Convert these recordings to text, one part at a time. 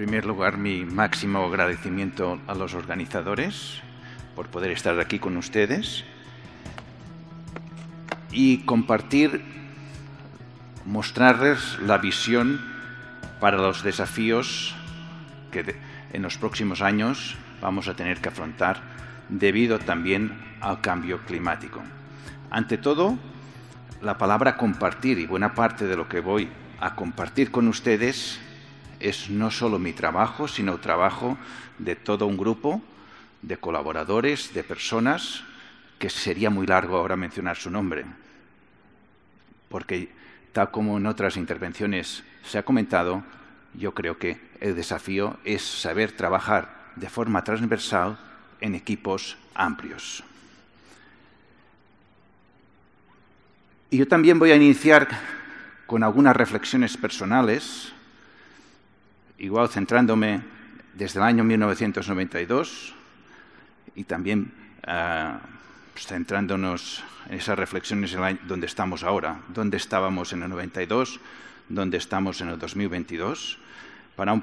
En primer lugar, mi máximo agradecimiento a los organizadores por poder estar aquí con ustedes y compartir, mostrarles la visión para los desafíos que en los próximos años vamos a tener que afrontar debido también al cambio climático. Ante todo, la palabra compartir y buena parte de lo que voy a compartir con ustedes es no solo mi trabajo, sino trabajo de todo un grupo de colaboradores, de personas, que sería muy largo ahora mencionar su nombre. Porque, tal como en otras intervenciones se ha comentado, yo creo que el desafío es saber trabajar de forma transversal en equipos amplios. Y yo también voy a iniciar con algunas reflexiones personales igual centrándome desde el año 1992 y también ah, pues, centrándonos en esas reflexiones donde estamos ahora, dónde estábamos en el 92, dónde estamos en el 2022, para un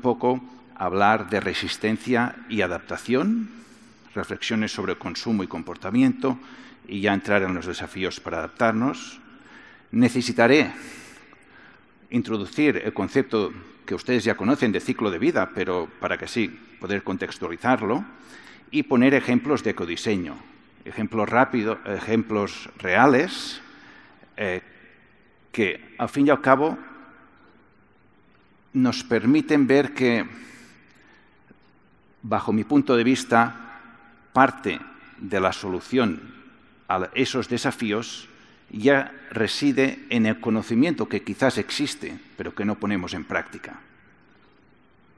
poco hablar de resistencia y adaptación, reflexiones sobre consumo y comportamiento y ya entrar en los desafíos para adaptarnos. Necesitaré introducir el concepto que ustedes ya conocen de ciclo de vida, pero para que sí poder contextualizarlo, y poner ejemplos de ecodiseño, ejemplos rápidos, ejemplos reales, eh, que al fin y al cabo nos permiten ver que, bajo mi punto de vista, parte de la solución a esos desafíos ya reside en el conocimiento que quizás existe, pero que no ponemos en práctica.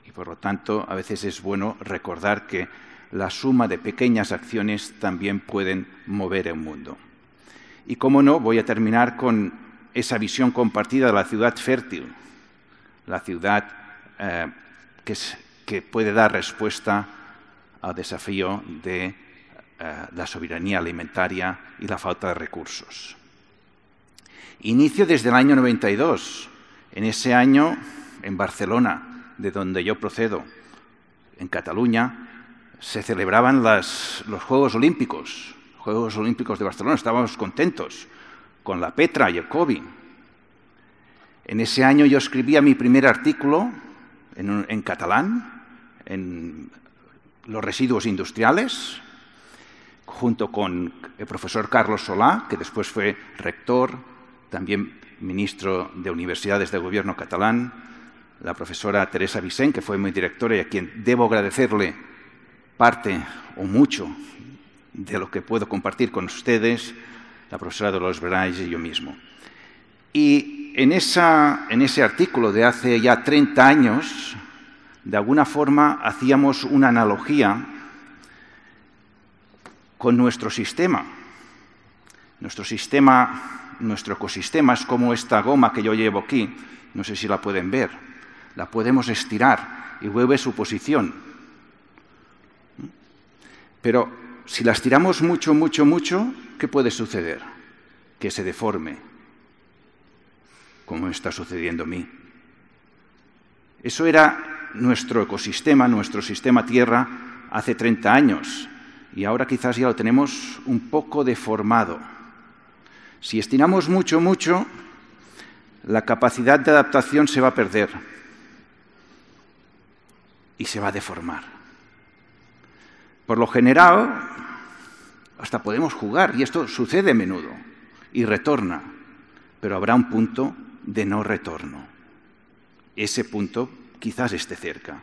Y por lo tanto, a veces es bueno recordar que la suma de pequeñas acciones también pueden mover el mundo. Y cómo no, voy a terminar con esa visión compartida de la ciudad fértil, la ciudad eh, que, puede dar respuesta al desafío de eh, la soberanía alimentaria y la falta de recursos. Inicio desde el año 92. En ese año, en Barcelona, de donde yo procedo, en Cataluña, se celebraban los Juegos Olímpicos. Juegos Olímpicos de Barcelona. Estábamos contentos con la Petra y el COVID. En ese año yo escribía mi primer artículo en, en catalán, en los residuos industriales, junto con el profesor Carlos Solá, que después fue rector también ministro de Universidades del Gobierno catalán, la profesora Teresa Vicent, que fue mi directora y a quien debo agradecerle parte o mucho de lo que puedo compartir con ustedes, la profesora Dolores Verais y yo mismo. Y en, esa, en ese artículo de hace ya 30 años, de alguna forma hacíamos una analogía con nuestro sistema, nuestro sistema nuestro ecosistema es como esta goma que yo llevo aquí, no sé si la pueden ver, la podemos estirar y vuelve su posición. Pero si la estiramos mucho, mucho, mucho, ¿qué puede suceder? Que se deforme, como está sucediendo a mí. Eso era nuestro ecosistema, nuestro sistema Tierra, hace 30 años, y ahora quizás ya lo tenemos un poco deformado. Si estiramos mucho, mucho, la capacidad de adaptación se va a perder y se va a deformar. Por lo general, hasta podemos jugar, y esto sucede a menudo, y retorna, pero habrá un punto de no retorno. Ese punto quizás esté cerca,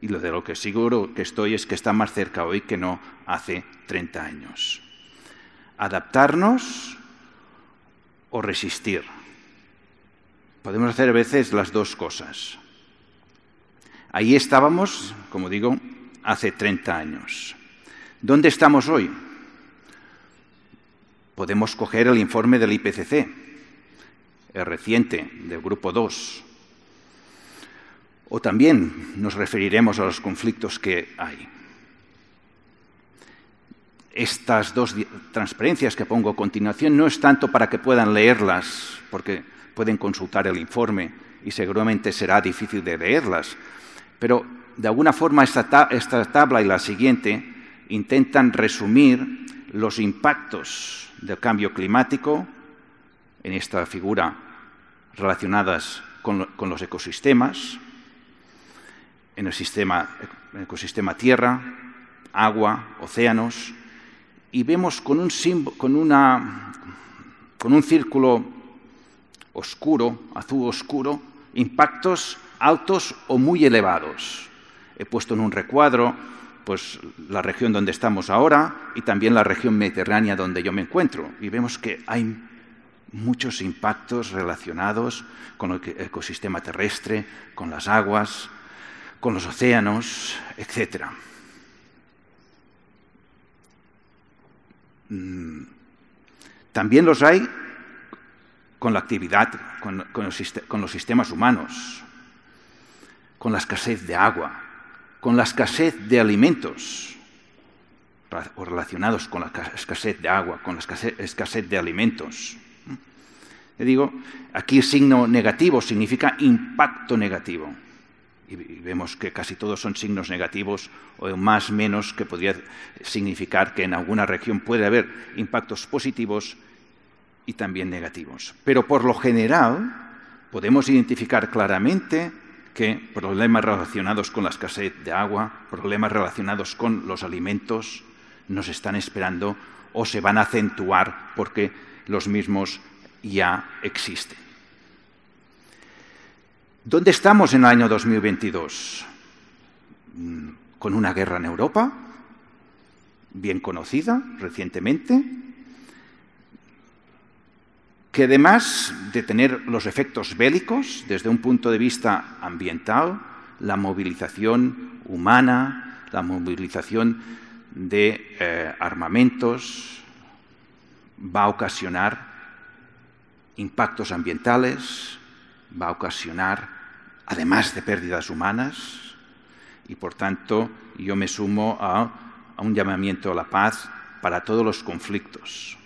y lo de lo que seguro que estoy es que está más cerca hoy que no hace 30 años. Adaptarnos o resistir. Podemos hacer a veces las dos cosas. Ahí estábamos, como digo, hace 30 años. ¿Dónde estamos hoy? Podemos coger el informe del IPCC, el reciente, del Grupo 2. O también nos referiremos a los conflictos que hay estas dos transparencias que pongo a continuación no es tanto para que puedan leerlas, porque pueden consultar el informe y seguramente será difícil de leerlas, pero de alguna forma esta, tabla y la siguiente intentan resumir los impactos del cambio climático en esta figura relacionadas con, los ecosistemas, en el ecosistema tierra, agua, océanos, y vemos con un, círculo oscuro, azul oscuro, impactos altos o muy elevados. He puesto en un recuadro pues, la región donde estamos ahora y también la región mediterránea donde yo me encuentro. Y vemos que hay muchos impactos relacionados con el ecosistema terrestre, con las aguas, con los océanos, etcétera. Mm. También los hay con la actividad, con, los sistemas humanos, con la escasez de agua, con la escasez de alimentos, o relacionados con la escasez de agua, con la escasez, de alimentos. ¿Mm? Le digo, aquí el signo negativo significa impacto negativo y vemos que casi todos son signos negativos o más menos que podría significar que en alguna región puede haber impactos positivos y también negativos. Pero por lo general podemos identificar claramente que problemas relacionados con la escasez de agua, problemas relacionados con los alimentos nos están esperando o se van a acentuar porque los mismos ya existen. ¿Dónde estamos en el año 2022? ¿Con una guerra en Europa? Bien conocida recientemente, que además de tener los efectos bélicos desde un punto de vista ambiental, la movilización humana, la movilización de eh, armamentos, va a ocasionar impactos ambientales, va a ocasionar además de pérdidas humanas, y por tanto yo me sumo a, un llamamiento a la paz para todos los conflictos.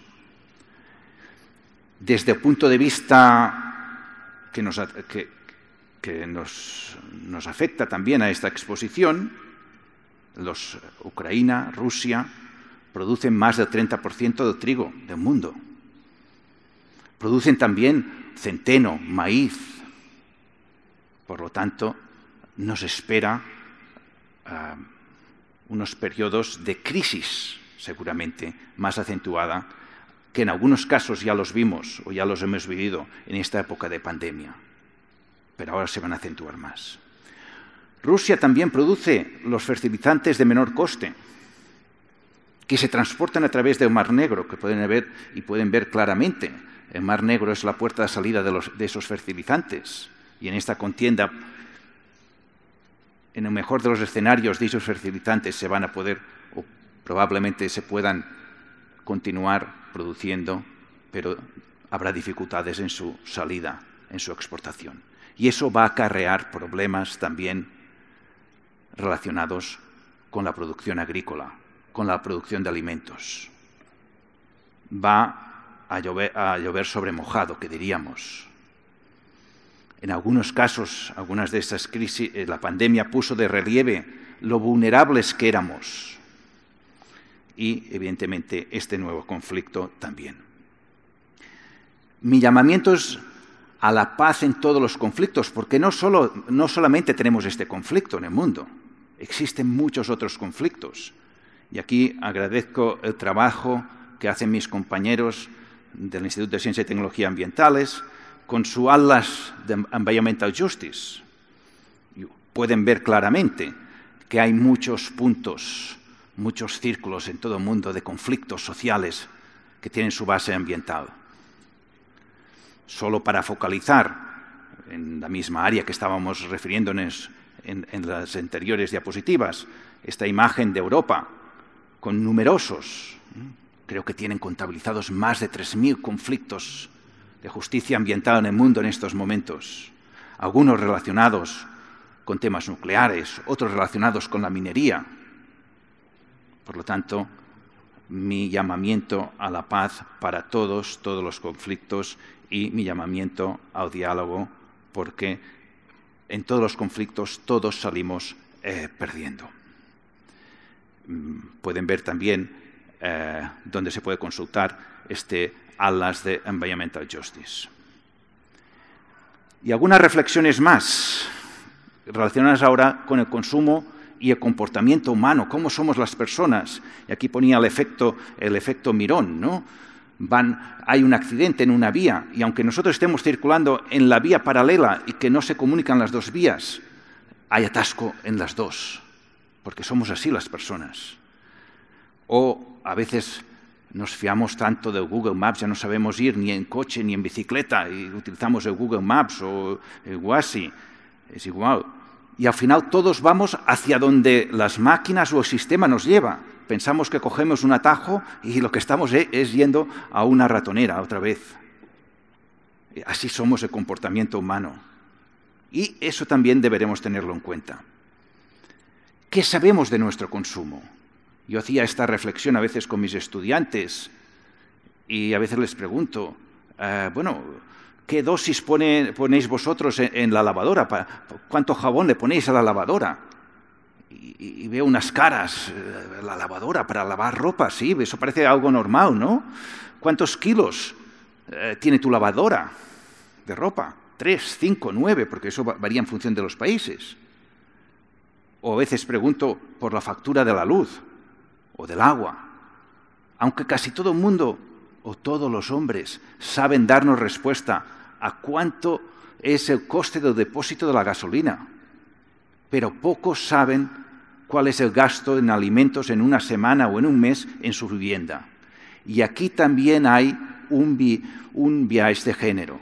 Desde el punto de vista que nos, afecta también a esta exposición, los, Ucrania, Rusia, producen más del 30% de trigo del mundo. Producen también centeno, maíz, por lo tanto, nos espera ah, unos periodos de crisis, seguramente, más acentuada, que en algunos casos ya los vimos o ya los hemos vivido en esta época de pandemia, pero ahora se van a acentuar más. Rusia también produce los fertilizantes de menor coste, que se transportan a través del Mar Negro, que pueden ver y pueden ver claramente. El Mar Negro es la puerta de salida de esos fertilizantes y en esta contienda, en el mejor de los escenarios, dichos fertilizantes se van a poder o probablemente se puedan continuar produciendo, pero habrá dificultades en su salida, en su exportación. Y eso va a acarrear problemas también relacionados con la producción agrícola, con la producción de alimentos. Va a llover, a sobre mojado, que diríamos. En algunos casos, algunas de estas crisis, eh, la pandemia puso de relieve lo vulnerables que éramos. Y, evidentemente, este nuevo conflicto también. Mi llamamiento es a la paz en todos los conflictos, porque no, no solamente tenemos este conflicto en el mundo, existen muchos otros conflictos. Y aquí agradezco el trabajo que hacen mis compañeros del Instituto de Ciencia y Tecnología Ambientales, con su alas de Environmental Justice, pueden ver claramente que hay muchos puntos, muchos círculos en todo el mundo de conflictos sociales que tienen su base ambiental. Solo para focalizar en la misma área que estábamos refiriéndonos en, en las anteriores diapositivas, esta imagen de Europa, con numerosos, ¿eh? creo que tienen contabilizados más de 3.000 conflictos de justicia ambiental en el mundo en estos momentos, algunos relacionados con temas nucleares, otros relacionados con la minería. Por lo tanto, mi llamamiento a la paz para todos, todos los conflictos y mi llamamiento al diálogo, porque en todos los conflictos todos salimos eh, perdiendo. Mm, pueden ver también eh, donde se puede consultar este a las de Environmental Justice. Y algunas reflexiones más relacionadas ahora con el consumo y el comportamiento humano, cómo somos las personas. Y aquí ponía el efecto, el efecto mirón, ¿no? Van, hay un accidente en una vía y aunque nosotros estemos circulando en la vía paralela y que no se comunican las dos vías, hay atasco en las dos, porque somos así las personas. O a veces nos fiamos tanto de Google Maps, ya no sabemos ir ni en coche ni en bicicleta y utilizamos el Google Maps o el Wasi. Es igual. Y al final todos vamos hacia donde las máquinas o el sistema nos lleva. Pensamos que cogemos un atajo y lo que estamos e, es yendo a una ratonera otra vez. Así somos el comportamiento humano. Y eso también deberemos tenerlo en cuenta. ¿Qué sabemos de nuestro consumo? Yo hacía esta reflexión a veces con mis estudiantes y a veces les pregunto, ah, bueno, ¿qué dosis ponéis vosotros en, la lavadora? ¿Cuánto jabón le ponéis a la lavadora? Y, veo unas caras, eh, la lavadora para lavar ropa, sí, eso parece algo normal, ¿no? ¿Cuántos kilos eh, tiene tu lavadora de ropa? Tres, cinco, nueve, porque eso varía en función de los países. O a veces pregunto por la factura de la luz o del agua. Aunque casi todo el mundo o todos los hombres saben darnos respuesta a cuánto es el coste del depósito de la gasolina, pero pocos saben cuál es el gasto en alimentos en una semana o en un mes en su vivienda. Y aquí también hay un, un viaje de género.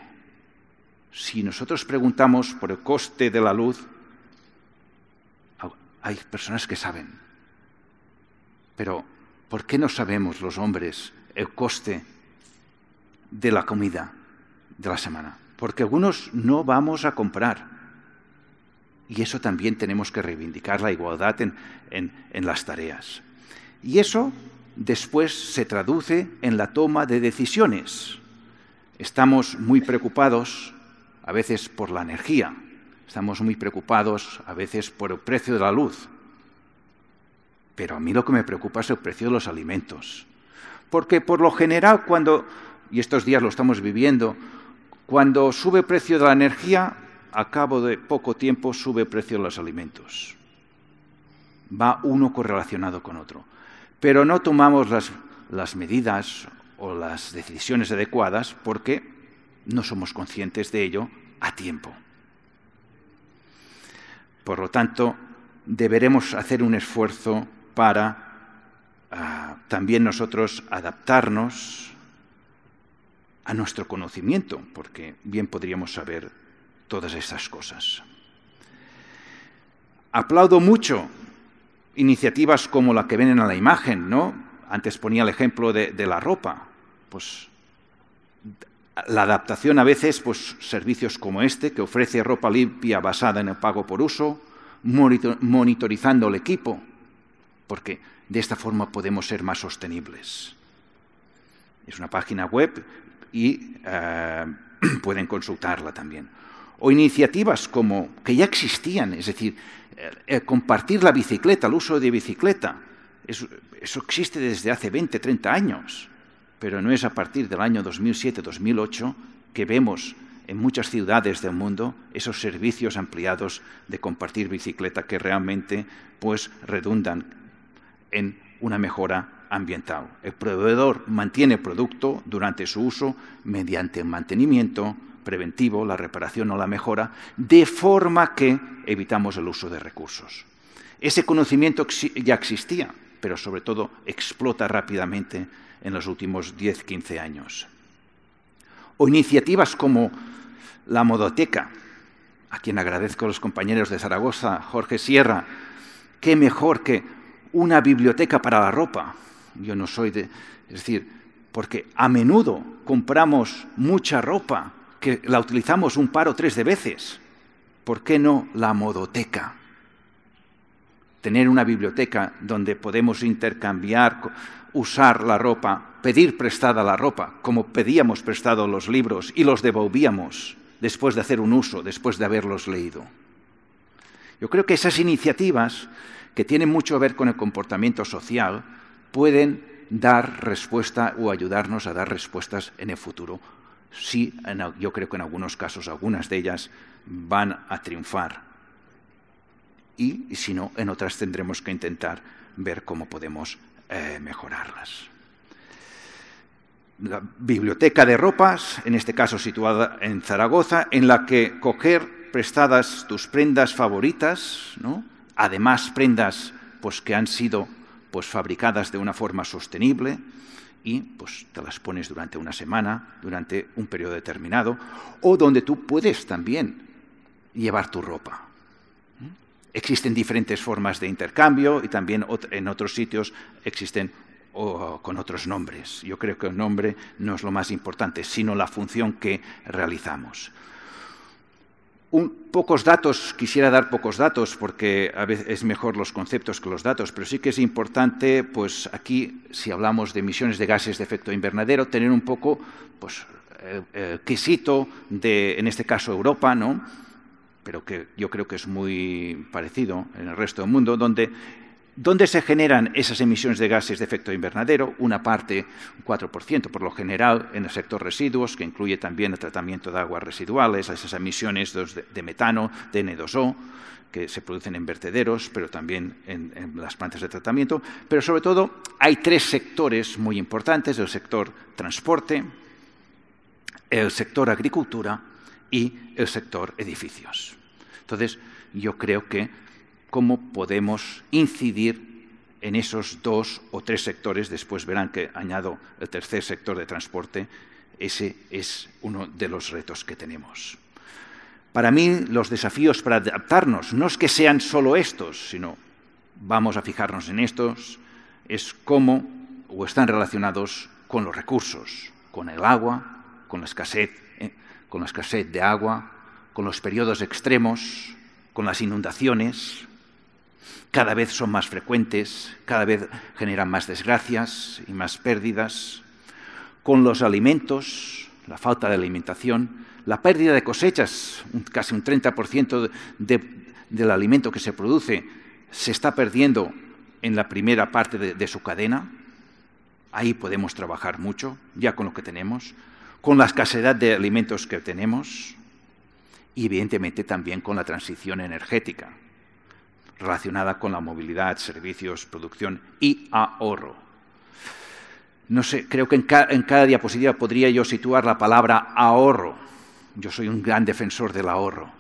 Si nosotros preguntamos por el coste de la luz, hay personas que saben, pero, ¿por qué no sabemos los hombres el coste de la comida de la semana? Porque algunos no vamos a comprar. Y eso también tenemos que reivindicar la igualdad en, las tareas. Y eso después se traduce en la toma de decisiones. Estamos muy preocupados a veces por la energía, estamos muy preocupados a veces por el precio de la luz, pero a mí lo que me preocupa es el precio de los alimentos. Porque por lo general cuando, y estos días lo estamos viviendo, cuando sube el precio de la energía, a cabo de poco tiempo sube el precio de los alimentos. Va uno correlacionado con otro. Pero no tomamos las, las medidas o las decisiones adecuadas porque no somos conscientes de ello a tiempo. Por lo tanto, deberemos hacer un esfuerzo para ah, también nosotros adaptarnos a nuestro conocimiento, porque bien podríamos saber todas estas cosas. Aplaudo mucho iniciativas como la que ven en la imagen, ¿no? Antes ponía el ejemplo de, la ropa. Pues la adaptación a veces, pues servicios como este, que ofrece ropa limpia basada en el pago por uso, monitorizando el equipo, porque de esta forma podemos ser más sostenibles. Es una página web y eh, pueden consultarla también. O iniciativas como que ya existían, es decir, eh, eh, compartir la bicicleta, el uso de bicicleta. Eso, existe desde hace 20, 30 años, pero no es a partir del año 2007-2008 que vemos en muchas ciudades del mundo esos servicios ampliados de compartir bicicleta que realmente pues redundan en una mejora ambiental. El proveedor mantiene el producto durante su uso mediante mantenimiento preventivo, la reparación o la mejora, de forma que evitamos el uso de recursos. Ese conocimiento ya existía, pero sobre todo explota rápidamente en los últimos 10-15 años. O iniciativas como la Modoteca, a quien agradezco a los compañeros de Zaragoza, Jorge Sierra, qué mejor que una biblioteca para la ropa. Yo no soy de... Es decir, porque a menudo compramos mucha ropa que la utilizamos un par o tres de veces. ¿Por qué no la modoteca? Tener una biblioteca donde podemos intercambiar, usar la ropa, pedir prestada la ropa, como pedíamos prestado los libros y los devolvíamos después de hacer un uso, después de haberlos leído. Yo creo que esas iniciativas que tienen mucho que ver con el comportamiento social, pueden dar respuesta o ayudarnos a dar respuestas en el futuro. Sí, yo creo que en algunos casos algunas de ellas van a triunfar. Y si no, en otras tendremos que intentar ver cómo podemos eh, mejorarlas la biblioteca de ropas, en este caso situada en Zaragoza, en la que coger prestadas tus prendas favoritas, ¿no? Además, prendas pues, que han sido pues, fabricadas de una forma sostenible y pues, te las pones durante una semana, durante un periodo determinado, o donde tú puedes también llevar tu ropa. Existen diferentes formas de intercambio y también en otros sitios existen con otros nombres. Yo creo que el nombre no es lo más importante, sino la función que realizamos un, pocos datos, quisiera dar pocos datos porque a veces es mejor los conceptos que los datos, pero sí que es importante, pues aquí, si hablamos de emisiones de gases de efecto invernadero, tener un poco, pues, quesito de, en este caso, Europa, ¿no? pero que yo creo que es muy parecido en el resto del mundo, donde ¿Dónde se generan esas emisiones de gases de efecto invernadero? Una parte, un 4% por lo general, en el sector residuos, que incluye también el tratamiento de aguas residuales, esas emisiones de metano, de N2O, que se producen en vertederos, pero también en, las plantas de tratamiento. Pero sobre todo hay tres sectores muy importantes, el sector transporte, el sector agricultura y el sector edificios. Entonces, yo creo que cómo podemos incidir en esos dos o tres sectores. Después verán que añado el tercer sector de transporte. Ese es uno de los retos que tenemos. Para mí, los desafíos para adaptarnos no es que sean solo estos, sino vamos a fijarnos en estos, es cómo o están relacionados con los recursos, con el agua, con la escasez, eh, con la escasez de agua, con los periodos extremos, con las inundaciones, cada vez son más frecuentes, cada vez generan más desgracias y más pérdidas. Con los alimentos, la falta de alimentación, la pérdida de cosechas, casi un 30% del alimento que se produce se está perdiendo en la primera parte de, su cadena. Ahí podemos trabajar mucho, ya con lo que tenemos, con la escasez de alimentos que tenemos y evidentemente también con la transición energética relacionada con la movilidad, servicios, producción y ahorro. No sé, creo que en, cada diapositiva podría yo situar la palabra ahorro. Yo soy un gran defensor del ahorro.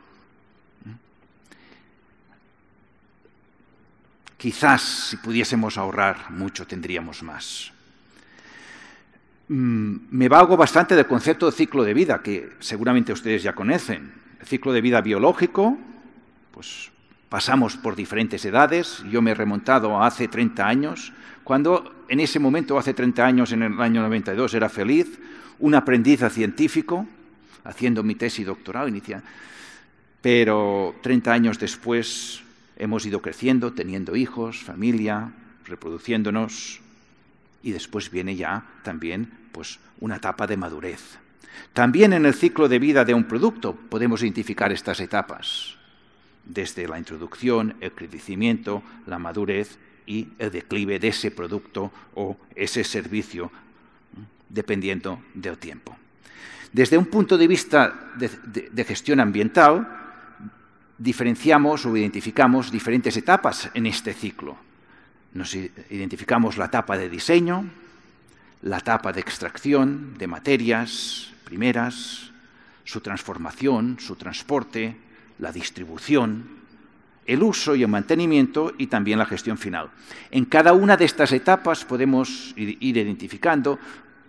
Quizás si pudiésemos ahorrar mucho tendríamos más. Mm, me valgo bastante del concepto de ciclo de vida, que seguramente ustedes ya conocen. El ciclo de vida biológico, pues Pasamos por diferentes edades, yo me he remontado a hace 30 años, cuando en ese momento, hace 30 años, en el año 92, era feliz, un aprendiz científico, haciendo mi tesis doctoral inicial, pero 30 años después hemos ido creciendo, teniendo hijos, familia, reproduciéndonos, y después viene ya también pues, una etapa de madurez. También en el ciclo de vida de un producto podemos identificar estas etapas desde la introducción, el crecimiento, la madurez y el declive de ese producto o ese servicio, dependiendo del tiempo. Desde un punto de vista de, gestión ambiental, diferenciamos o identificamos diferentes etapas en este ciclo. Nos identificamos la etapa de diseño, la etapa de extracción de materias primeras, su transformación, su transporte, la distribución, el uso y el mantenimiento y también la gestión final. En cada una de estas etapas podemos ir identificando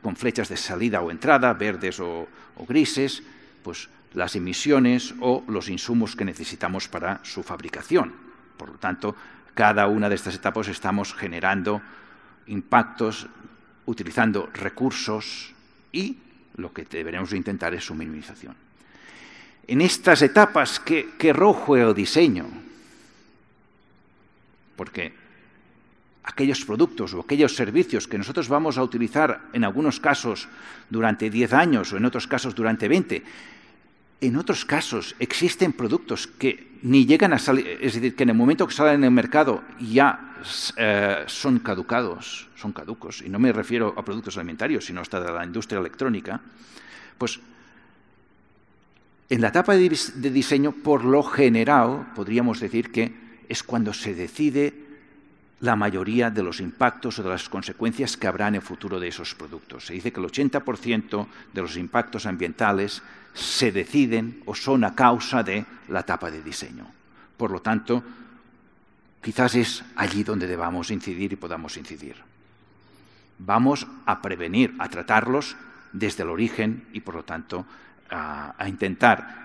con flechas de salida o entrada, verdes o, grises, pues las emisiones o los insumos que necesitamos para su fabricación. Por lo tanto, cada una de estas etapas estamos generando impactos, utilizando recursos y lo que deberemos intentar es su minimización en estas etapas, qué, rojo o diseño. Porque aquellos productos o aquellos servicios que nosotros vamos a utilizar en algunos casos durante 10 años o en otros casos durante 20, en otros casos existen productos que ni llegan a salir, es decir, que en el momento que salen en el mercado ya eh, son caducados, son caducos, y no me refiero a productos alimentarios, sino hasta de la industria electrónica, pues en la etapa de diseño, por lo general, podríamos decir que es cuando se decide la mayoría de los impactos o de las consecuencias que habrá en el futuro de esos productos. Se dice que el 80% de los impactos ambientales se deciden o son a causa de la etapa de diseño. Por lo tanto, quizás es allí donde debamos incidir y podamos incidir. Vamos a prevenir, a tratarlos desde el origen y, por lo tanto, a, intentar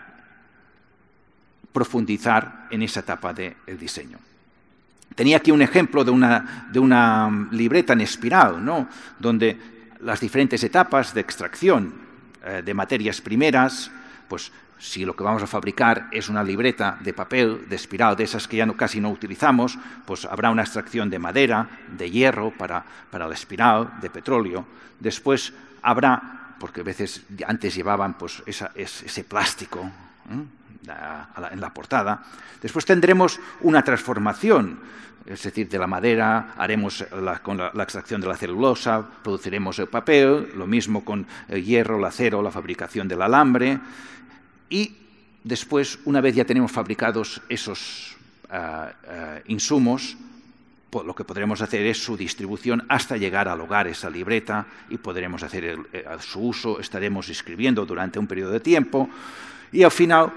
profundizar en esa etapa del diseño. Tenía aquí un ejemplo de una, libreta en espiral, donde las diferentes etapas de extracción eh, de materias primeras, pues si lo que vamos a fabricar es una libreta de papel, de espiral, de esas que ya casi no utilizamos, pues habrá una extracción de madera, de hierro para, para la espiral, de petróleo. Después habrá porque a veces antes llevaban pues, ese plástico ¿eh? en la portada. Después tendremos una transformación, es decir, de la madera haremos la, con la, extracción de la celulosa, produciremos el papel, lo mismo con el hierro, el acero, la fabricación del alambre. Y después, una vez ya tenemos fabricados esos ah, ah, insumos, lo que podremos hacer es su distribución hasta llegar al hogar, esa libreta, y podremos hacer eh, su uso, estaremos escribiendo durante un periodo de tiempo, y al final,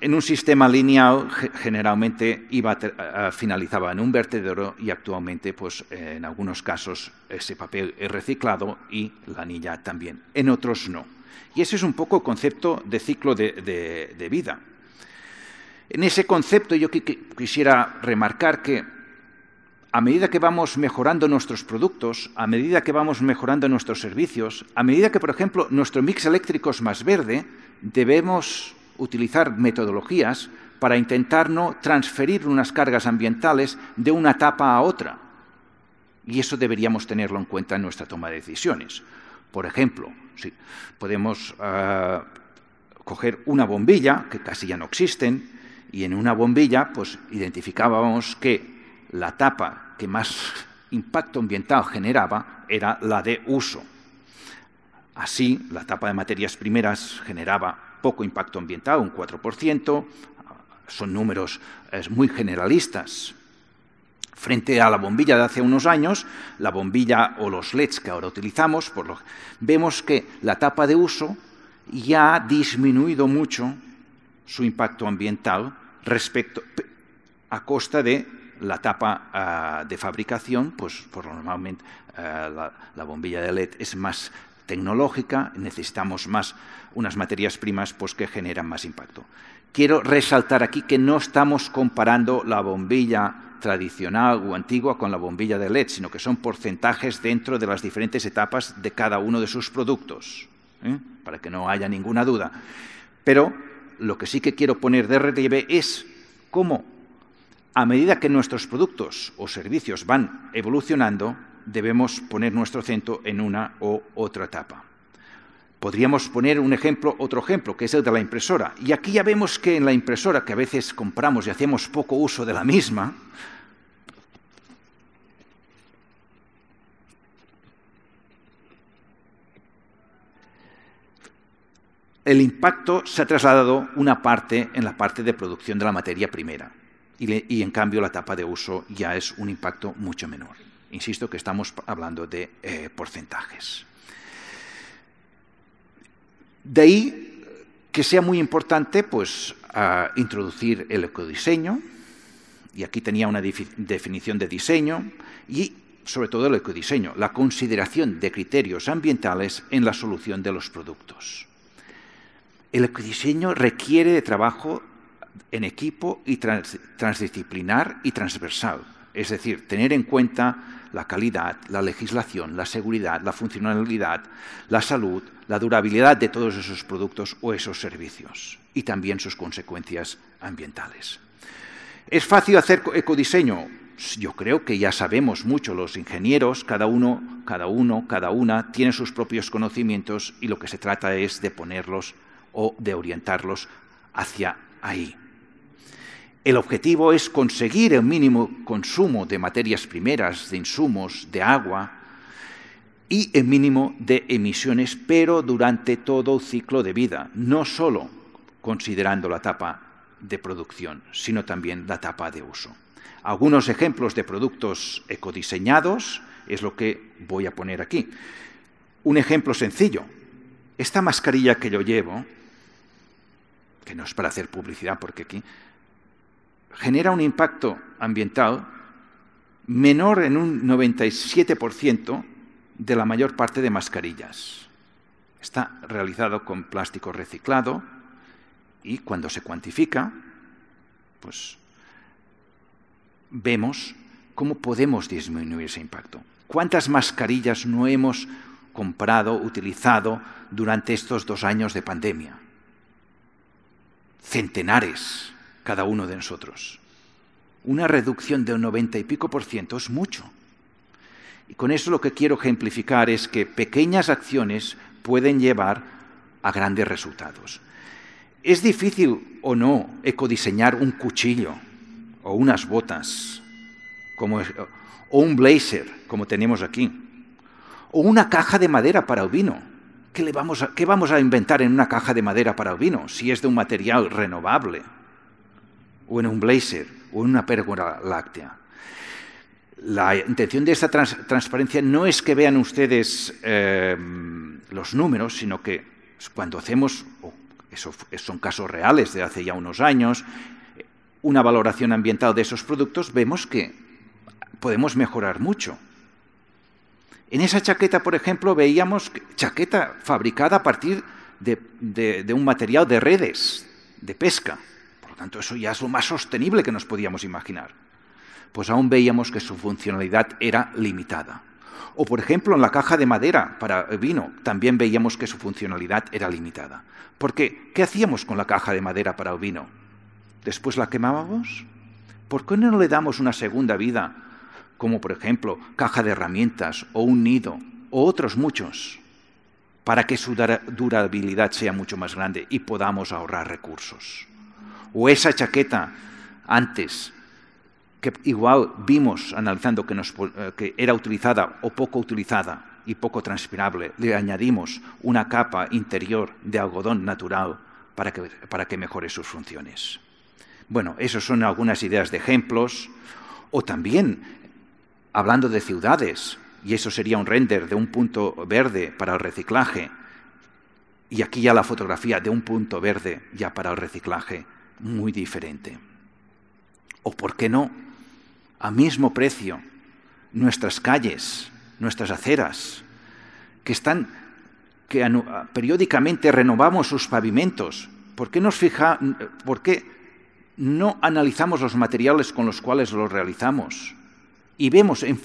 en un sistema lineal, generalmente iba a, finalizaba en un vertedero y actualmente, pues, en algunos casos, ese papel es reciclado y la anilla también, en otros no. Y ese es un poco el concepto de ciclo de, vida. En ese concepto yo quisiera remarcar que a medida que vamos mejorando nuestros productos, a medida que vamos mejorando nuestros servicios, a medida que, por ejemplo, nuestro mix eléctrico es más verde, debemos utilizar metodologías para intentar no transferir unas cargas ambientales de una etapa a otra. Y eso deberíamos tenerlo en cuenta en nuestra toma de decisiones. Por ejemplo, podemos ah, coger una bombilla, que casi ya no existen, y en una bombilla pues, identificábamos que la etapa que más impacto ambiental generaba era la de uso. Así, la tapa de materias primeras generaba poco impacto ambiental, un 4%, son números muy generalistas. Frente a la bombilla de hace unos años, la bombilla o los LEDs que ahora utilizamos, vemos que la etapa de uso ya ha disminuido mucho su impacto ambiental respecto a costa de la etapa ah, de fabricación, pues, normalmente ah, la, bombilla de LED es más tecnológica, necesitamos más unas materias primas pues, que generan más impacto. Quiero resaltar aquí que no estamos comparando la bombilla tradicional o antigua con la bombilla de LED, sino que son porcentajes dentro de las diferentes etapas de cada uno de sus productos, ¿eh? para que no haya ninguna duda. Pero lo que sí que quiero poner de relieve es cómo a medida que nuestros productos o servicios van evolucionando, debemos poner nuestro centro en una o otra etapa. Podríamos poner un ejemplo, otro ejemplo, que es el de la impresora. Y aquí ya vemos que en la impresora, que a veces compramos y hacemos poco uso de la misma, el impacto se ha trasladado una parte en la parte de producción de la materia primera y, en cambio la etapa de uso ya es un impacto mucho menor. Insisto que estamos hablando de eh, porcentajes. De ahí que sea muy importante pues, introducir el ecodiseño, y aquí tenía una definición de diseño, y sobre todo el ecodiseño, la consideración de criterios ambientales en la solución de los productos. El ecodiseño requiere de trabajo en equipo y transdisciplinar y transversal. Es decir, tener en cuenta la calidad, la legislación, la seguridad, la funcionalidad, la salud, la durabilidad de todos esos productos o esos servicios y también sus consecuencias ambientales. ¿Es fácil hacer ecodiseño? Yo creo que ya sabemos mucho los ingenieros, cada uno, cada uno, cada una tiene sus propios conocimientos y lo que se trata es de ponerlos o de orientarlos hacia ahí. El objetivo es conseguir el mínimo consumo de materias primeras, de insumos, de agua y el mínimo de emisiones, pero durante todo el ciclo de vida, no solo considerando la etapa de producción, sino también la etapa de uso. Algunos ejemplos de productos ecodiseñados es lo que voy a poner aquí. Un ejemplo sencillo. Esta mascarilla que yo llevo, que no es para hacer publicidad porque aquí genera un impacto ambiental menor en un 97% de la mayor parte de mascarillas. Está realizado con plástico reciclado y cuando se cuantifica, pues vemos cómo podemos disminuir ese impacto. ¿Cuántas mascarillas no hemos comprado, utilizado durante estos dos años de pandemia? Centenares cada uno de nosotros. Una reducción de un 90 y pico por ciento es mucho. Y con eso lo que quiero ejemplificar es que pequeñas acciones pueden llevar a grandes resultados. Es difícil o no ecodiseñar un cuchillo o unas botas como, o un blazer como tenemos aquí o una caja de madera para el vino. le vamos a, ¿Qué vamos a inventar en una caja de madera para el vino si es de un material renovable? o en un blazer o en una pérgola láctea. La intención de esta transparencia no es que vean ustedes em, los números, sino que cuando hacemos, son casos reales de hace ya unos años, una valoración ambiental de esos productos, vemos que podemos mejorar mucho. En esa chaqueta, por ejemplo, veíamos chaqueta fabricada a partir de un material de redes de pesca tanto, eso ya es lo más sostenible que nos podíamos imaginar. Pues aún veíamos que su funcionalidad era limitada. O, por ejemplo, en la caja de madera para vino, también veíamos que su funcionalidad era limitada. Porque, ¿qué hacíamos con la caja de madera para el vino? ¿Después la quemábamos? ¿Por qué no le damos una segunda vida, como por ejemplo caja de herramientas o un nido o otros muchos, para que su durabilidad sea mucho más grande y podamos ahorrar recursos? o esa chaqueta antes, que igual vimos analizando que, nos, eh, que era utilizada o poco utilizada y poco transpirable, le añadimos una capa interior de algodón natural para que, para que mejore sus funciones. Bueno, esas son algunas ideas de ejemplos. O también, hablando de ciudades, y eso sería un render de un punto verde para el reciclaje, y aquí ya la fotografía de un punto verde ya para el reciclaje muy diferente. O, ¿por qué no? A mismo precio, nuestras calles, nuestras aceras, que están que ah, periódicamente renovamos sus pavimentos. ¿Por qué, no analizamos los materiales con los cuales los realizamos? Y vemos, en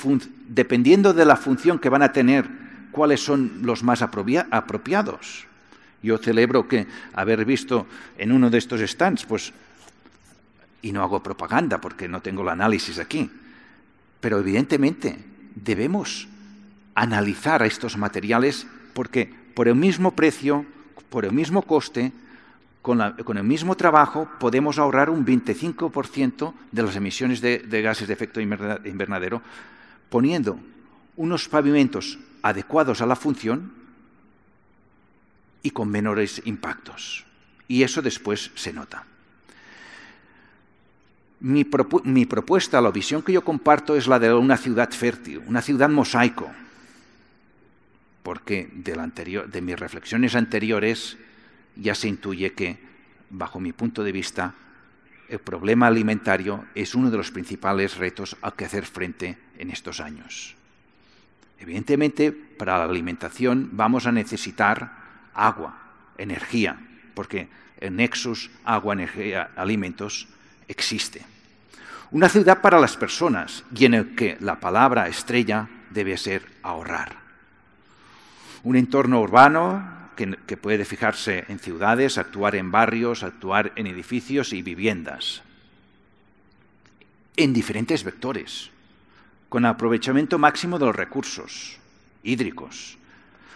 dependiendo de la función que van a tener, cuáles son los más apropiados. Yo celebro que haber visto en uno de estos stands, pues, y no hago propaganda porque no tengo el análisis aquí, pero evidentemente debemos analizar a estos materiales porque por el mismo precio, por el mismo coste, con, el mismo trabajo podemos ahorrar un 25% de las emisiones de gases de efecto invernadero poniendo unos pavimentos adecuados a la función y con menores impactos. Y eso después se nota. Mi, propuesta, la visión que yo comparto es la de una ciudad fértil, una ciudad mosaico, porque de, de mis reflexiones anteriores ya se intuye que, bajo mi punto de vista, el problema alimentario es uno de los principales retos a que hacer frente en estos años. Evidentemente, para la alimentación vamos a necesitar agua, energía, porque el nexus agua, energía, alimentos existe. Una ciudad para las personas y en el que la palabra estrella debe ser ahorrar. Un entorno urbano que puede fijarse en ciudades, actuar en barrios, actuar en edificios y viviendas. En diferentes vectores, con aprovechamiento máximo de los recursos hídricos,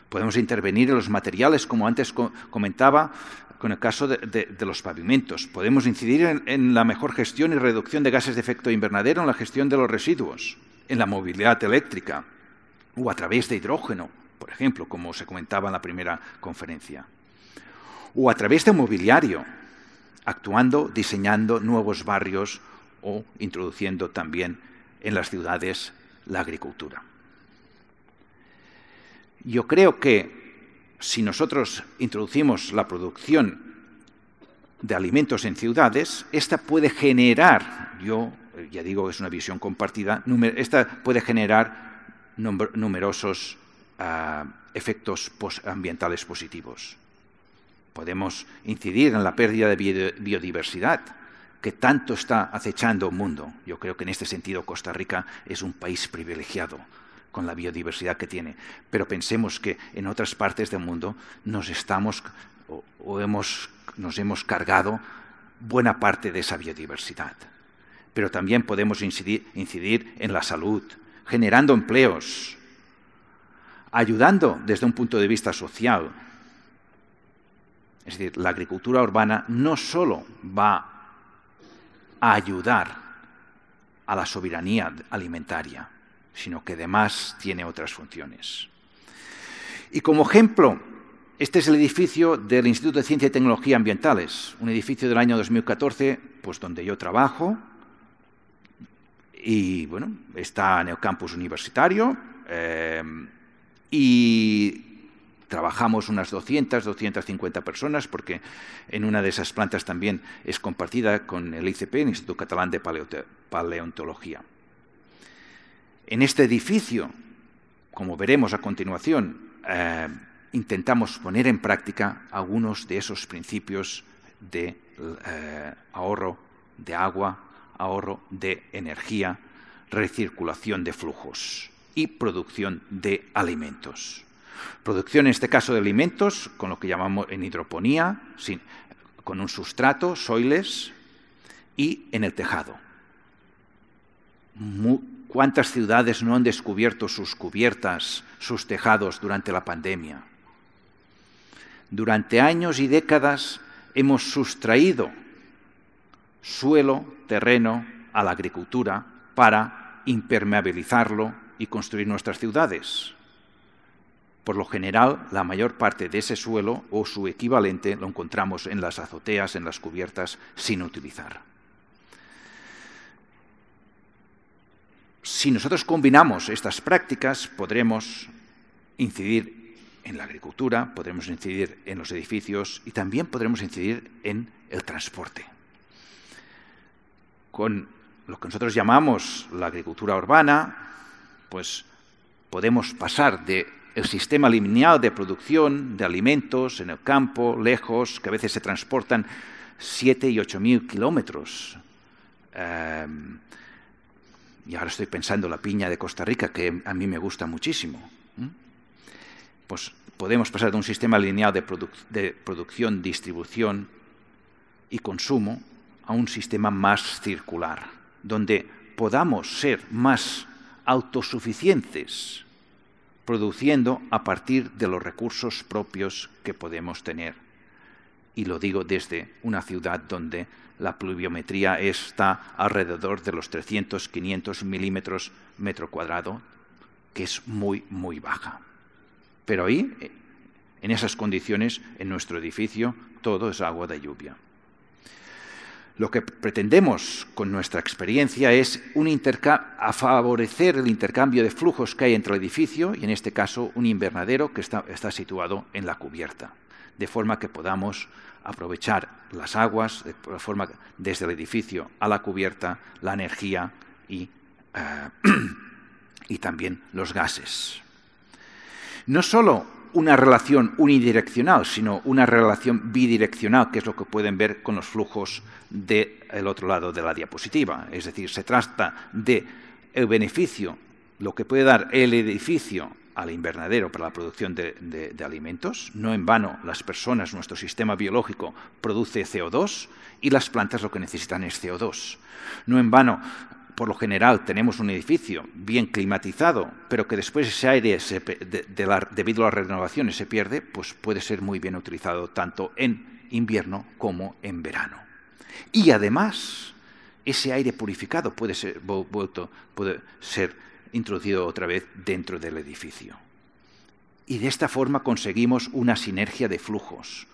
Podemos intervenir en los materiales, como antes comentaba, con el caso de, los pavimentos. Podemos incidir en, en, la mejor gestión y reducción de gases de efecto invernadero, en la gestión de los residuos, en la movilidad eléctrica o a través de hidrógeno, por ejemplo, como se comentaba en la primera conferencia. O a través de mobiliario, actuando, diseñando nuevos barrios o introduciendo también en las ciudades la agricultura. Yo creo que si nosotros introducimos la producción de alimentos en ciudades, esta puede generar, yo eh, ya digo, que es una visión compartida, esta puede generar numerosos ah, efectos ambientales positivos. Podemos incidir en la pérdida de biodiversidad que tanto está acechando el mundo. Yo creo que en este sentido Costa Rica es un país privilegiado con la biodiversidad que tiene. Pero pensemos que en otras partes del mundo nos estamos o, hemos, nos hemos cargado buena parte de esa biodiversidad. Pero también podemos incidir en la salud, generando empleos, ayudando desde un punto de vista social. Es decir, la agricultura urbana no solo va a ayudar a la soberanía alimentaria, sino que además tiene otras funciones. Y como ejemplo, este es el edificio del Instituto de Ciencia y Tecnología Ambientales, un edificio del año 2014, pues donde yo trabajo. Y bueno, está en el campus universitario eh, y trabajamos unas 200, 250 personas, porque en una de esas plantas también es compartida con el ICP, el Instituto Catalán de Paleontología. En este edificio, como veremos a continuación, eh, intentamos poner en práctica algunos de esos principios de eh, ahorro de agua, ahorro de energía, recirculación de flujos y producción de alimentos. Producción en este caso de alimentos con lo que llamamos en hidroponía, con un sustrato, soiles y en el tejado. ¿Cuántas ciudades no han descubierto sus cubiertas, sus tejados durante la pandemia? Durante años y décadas hemos sustraído suelo, terreno a la agricultura para impermeabilizarlo y construir nuestras ciudades. Por lo general, la mayor parte de ese suelo o su equivalente lo encontramos en las azoteas, en las cubiertas, sin utilizar. Si nosotros combinamos estas prácticas, podremos incidir en la agricultura, podremos incidir en los edificios y también podremos incidir en el transporte. Con lo que nosotros llamamos la agricultura urbana, pues podemos pasar del sistema lineal de producción de alimentos en el campo, lejos, que a veces se transportan siete y 8.000 mil kilómetros. Em, y ahora estoy pensando la piña de Costa Rica, que a mí me gusta muchísimo. Pues podemos pasar de un sistema lineal de, de producción, distribución y consumo a un sistema más circular, donde podamos ser más autosuficientes, produciendo a partir de los recursos propios que podemos tener y lo digo desde una ciudad donde la pluviometría está alrededor de los 300, 500 milímetros metro cuadrado, que es muy, muy baja. Pero ahí, en esas condiciones, en nuestro edificio, todo es agua de lluvia. Lo que pretendemos con nuestra experiencia es a favorecer el intercambio de flujos que hay entre el edificio y, en este caso, un invernadero que está, está situado en la cubierta, de forma que podamos aprovechar las aguas de forma desde el edificio a la cubierta, la energía eh, y, también los gases. No solo una relación unidireccional, sino una relación bidireccional, que es lo que pueden ver con los flujos del otro lado de la diapositiva. Es decir, se trata de el beneficio, lo que puede dar el edificio al invernadero para la producción de, alimentos. No en vano, las personas, nuestro sistema biológico produce CO2 y las plantas lo que necesitan es CO2. No en vano, por lo general, tenemos un edificio bien climatizado, pero que después ese aire, debido a las renovaciones, se pierde, pues puede ser muy bien utilizado tanto en invierno como en verano. Y además, ese aire purificado puede ser, puede ser introducido otra vez dentro del edificio. Y de esta forma conseguimos una sinergia de flujos,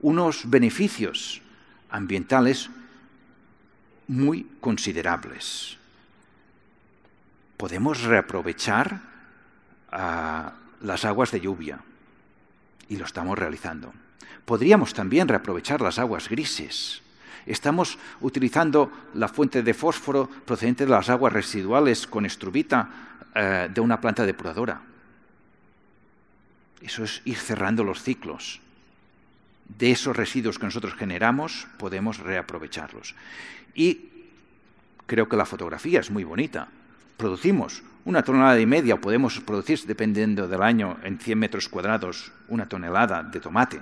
unos beneficios ambientales muy considerables. Podemos reaprovechar ah, las aguas de lluvia y lo estamos realizando. Podríamos también reaprovechar las aguas grises Estamos utilizando la fuente de fósforo procedente de las aguas residuales con estrubita eh, de una planta depuradora. Eso es ir cerrando los ciclos. De esos residuos que nosotros generamos podemos reaprovecharlos. Y creo que la fotografía es muy bonita. Producimos una tonelada y media, o podemos producir, dependiendo del año, en 100 metros cuadrados, una tonelada de tomate.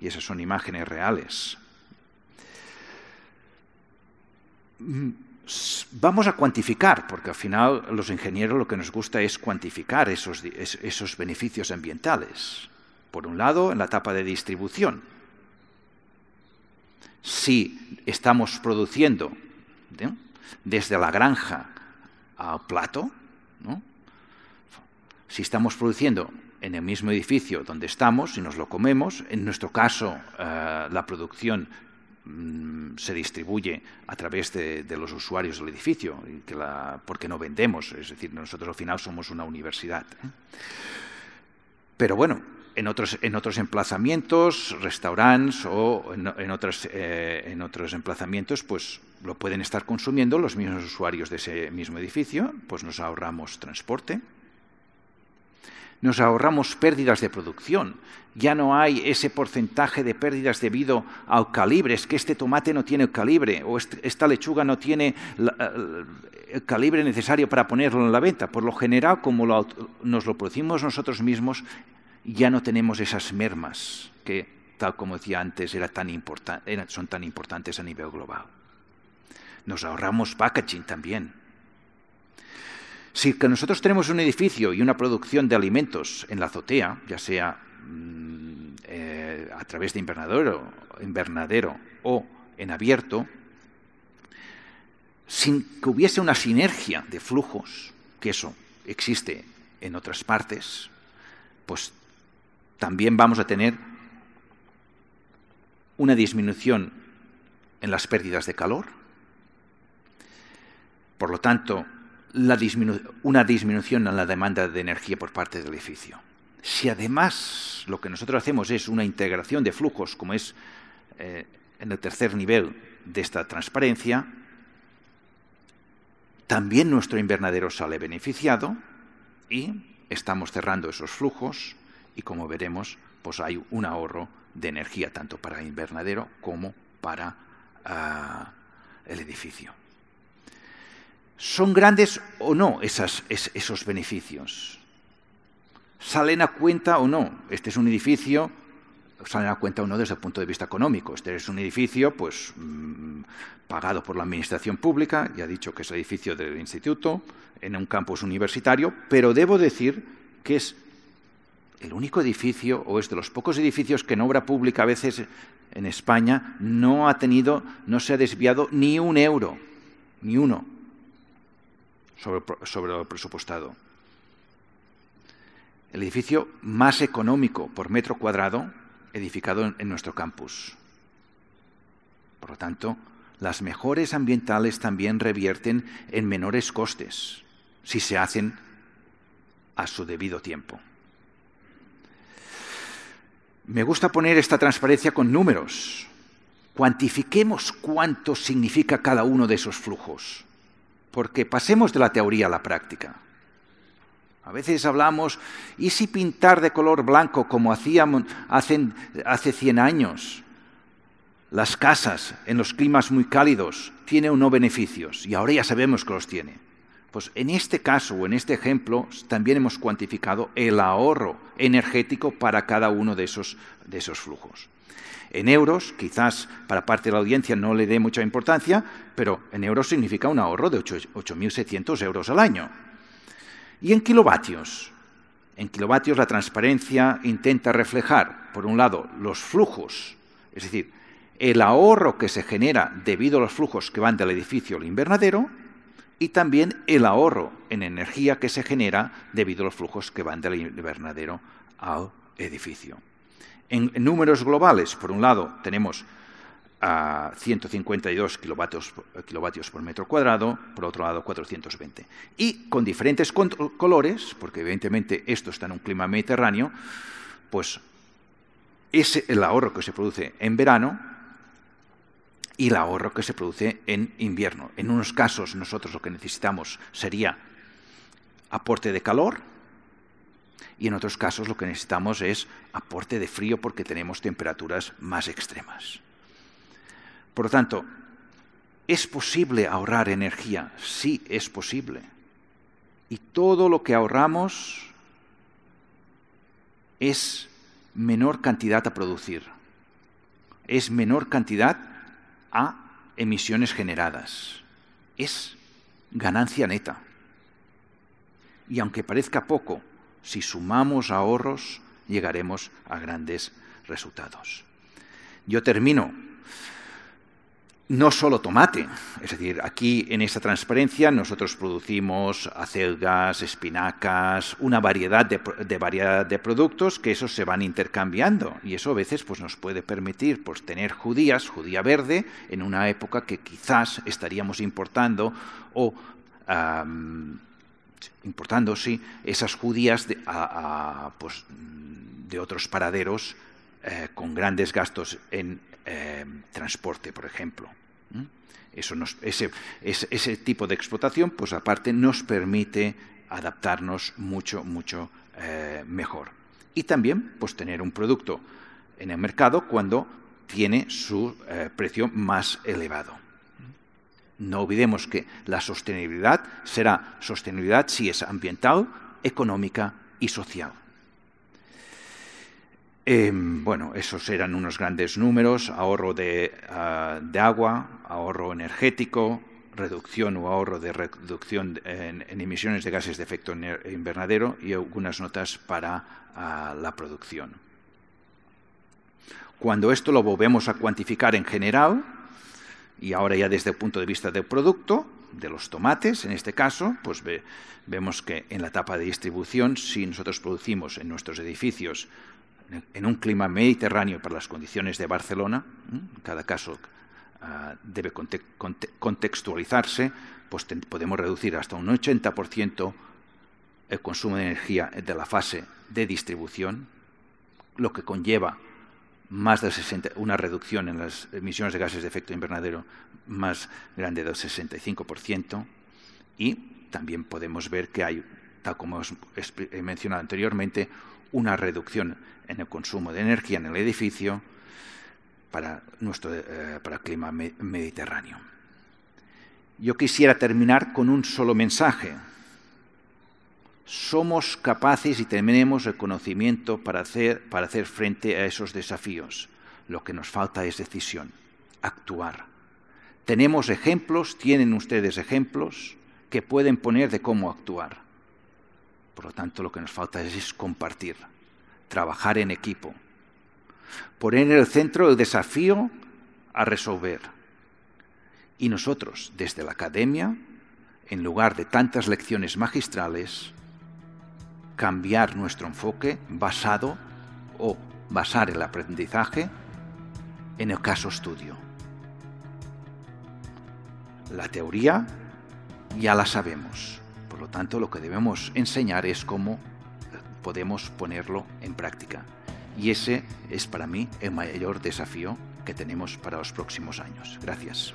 Y esas son imágenes reales. Mm, vamos a cuantificar, porque al final los ingenieros lo que nos gusta es cuantificar esos, beneficios ambientales. Por un lado, en la etapa de distribución. Si estamos produciendo desde la granja al plato, si estamos produciendo en el mismo edificio donde estamos y nos lo comemos, en nuestro caso eh, la producción Mm, se distribuye a través de, los usuarios del edificio, porque no vendemos, es decir, nosotros al final somos una universidad. ¿eh? Pero bueno, en otros, en otros emplazamientos, restaurantes o en, eh, en, otros emplazamientos, pues lo pueden estar consumiendo los mismos usuarios de ese mismo edificio, pues nos ahorramos transporte nos ahorramos pérdidas de producción. Ya no hay ese porcentaje de pérdidas debido al calibre. Es que este tomate no tiene el calibre o este, esta lechuga no tiene eh, el calibre necesario para ponerlo en la venta. Por lo general, como nos lo producimos nosotros mismos, ya no tenemos esas mermas que, tal como decía antes, son tan importantes a nivel global. Nos ahorramos packaging también. Si que nosotros tenemos un edificio y una producción de alimentos en la azotea, ya sea mm, eh, a través de invernadero o en abierto, sin que hubiese una sinergia de flujos, que eso existe en otras partes, pues también vamos a tener una disminución en las pérdidas de calor. Por lo tanto, una disminución en la demanda de energía por parte del edificio. Si además lo que nosotros hacemos es una integración de flujos, como es eh, en el tercer nivel de esta transparencia, también nuestro invernadero sale beneficiado y estamos cerrando esos flujos y como veremos, pues hay un ahorro de energía tanto para el invernadero como para ah, el edificio. ¿Son grandes o no esos beneficios? ¿Salen a cuenta o no? Este es un edificio, salen a cuenta o no desde el punto de vista económico. Este es un edificio pues, mm, pagado por la Administración Pública, ya he dicho que es edificio del instituto, en un campus universitario, pero debo decir que es el único edificio, o es de los pocos edificios que en obra pública a veces en España no ha tenido, no se ha desviado ni un euro, ni uno sobre, lo presupuestado. El edificio más económico por metro cuadrado edificado en nuestro campus. Por lo tanto, las mejores ambientales también revierten en menores costes si se hacen a su debido tiempo. Me gusta poner esta transparencia con números. Cuantifiquemos cuánto significa cada uno de esos flujos porque pasemos de la teoría a la práctica. A veces hablamos, ¿y si pintar de color blanco como hacíamos hace, cien 100 años? Las casas en los climas muy cálidos tiene o no beneficios, y ahora ya sabemos que los tiene. Pues en este caso o en este ejemplo también hemos cuantificado el ahorro energético para cada uno de esos flujos. En euros, quizás para parte de la audiencia no le dé mucha importancia, pero en euros significa un ahorro de 8.600 euros al año. Y en kilovatios. En kilovatios la transparencia intenta reflejar, por un lado, los flujos, es decir, el ahorro que se genera debido a los flujos que van del edificio al invernadero y también el ahorro en energía que se genera debido a los flujos que van del invernadero al edificio. En, números globales, por un lado, tenemos 152 ah, kilovatios, kilovatios, por metro cuadrado, por otro lado 420. Y con diferentes colores, porque evidentemente esto está en un clima mediterráneo, pues es el ahorro que se produce en verano y el ahorro que se produce en invierno. En unos casos nosotros lo que necesitamos sería aporte de calor, y en otros casos lo que necesitamos es aporte de frío porque tenemos temperaturas más extremas. Por lo tanto, ¿es posible ahorrar energía? Sí, es posible. Y todo lo que ahorramos es menor cantidad a producir. Es menor cantidad a emisiones generadas. Es ganancia neta. Y aunque parezca poco, si sumamos ahorros, llegaremos a grandes resultados. Yo termino. No solo tomate, es decir, aquí en esta transparencia nosotros producimos acelgas, espinacas, una variedad de, variedad de productos que esos se van intercambiando y eso a veces pues, nos puede permitir pues, tener judías, judía verde, en una época que quizás estaríamos importando o importando, sí, esas judías de, pues, otros paraderos eh, con grandes gastos en eh, transporte, por ejemplo. ese, tipo de explotación, pues aparte, nos permite adaptarnos mucho, mucho eh, mejor. Y también, pues tener un producto en el mercado cuando tiene su precio más elevado. No olvidemos que la sostenibilidad será sostenibilidad si es ambiental, económica y social. Em, bueno, esos eran unos grandes números, ahorro ah, de, agua, ahorro energético, reducción o ahorro de reducción en, emisiones de gases de efecto invernadero y algunas notas para ah, la producción. Cuando esto lo volvemos a cuantificar en general, y ahora ya desde el punto de vista del producto, de los tomates en este caso, pues vemos que en la etapa de distribución, si nosotros producimos en nuestros edificios en un clima mediterráneo para las condiciones de Barcelona, en cada caso ah, debe contextualizarse, pues podemos reducir hasta un 80% el consumo de energía de la fase de distribución, lo que conlleva una reducción en las emisiones de gases de efecto invernadero más grande del 65%. Y también podemos ver que hay, tal como he mencionado anteriormente, una reducción en el consumo de energía en el edificio para, nuestro, eh, para el clima mediterráneo. Yo quisiera terminar con un solo mensaje somos capaces y tenemos el conocimiento para hacer, frente a esos desafíos. Lo que nos falta es decisión, actuar. Tenemos ejemplos, tienen ustedes ejemplos que pueden poner de cómo actuar. Por lo tanto, lo que nos falta es, es compartir, trabajar en equipo, poner en el centro el desafío a resolver. Y nosotros, desde la academia, en lugar de tantas lecciones magistrales, cambiar nuestro enfoque basado o basar el aprendizaje en el caso estudio. La teoría ya la sabemos, por lo tanto lo que debemos enseñar es cómo podemos ponerlo en práctica. Y ese es para mí el mayor desafío que tenemos para los próximos años. Gracias.